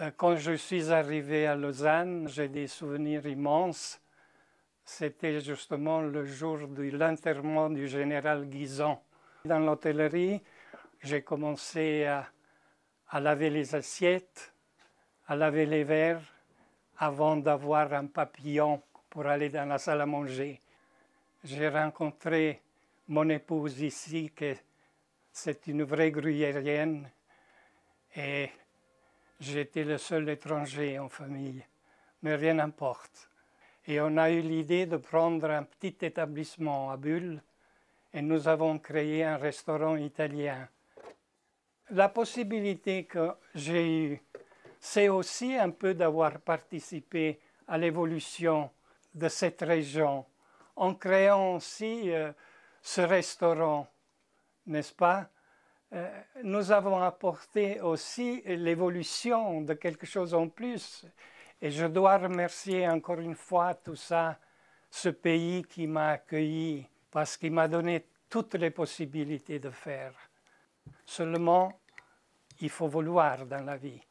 Euh, quand je suis arrivé à Lausanne, j'ai des souvenirs immenses. C'était justement le jour de l'enterrement du général Guizon. Dans l'hôtellerie, j'ai commencé à, laver les assiettes, à laver les verres, avant d'avoir un papillon pour aller dans la salle à manger. J'ai rencontré mon épouse ici, qui c'est une vraie gruyérienne, et J'étais le seul étranger en famille, mais rien n'importe. Et on a eu l'idée de prendre un petit établissement à Bulle et nous avons créé un restaurant italien. La possibilité que j'ai eue, c'est aussi un peu d'avoir participé à l'évolution de cette région en créant aussi euh, ce restaurant, n'est-ce pas euh, nous avons apporté aussi l'évolution de quelque chose en plus. Et je dois remercier encore une fois tout ça, ce pays qui m'a accueilli, parce qu'il m'a donné toutes les possibilités de faire. Seulement, il faut vouloir dans la vie.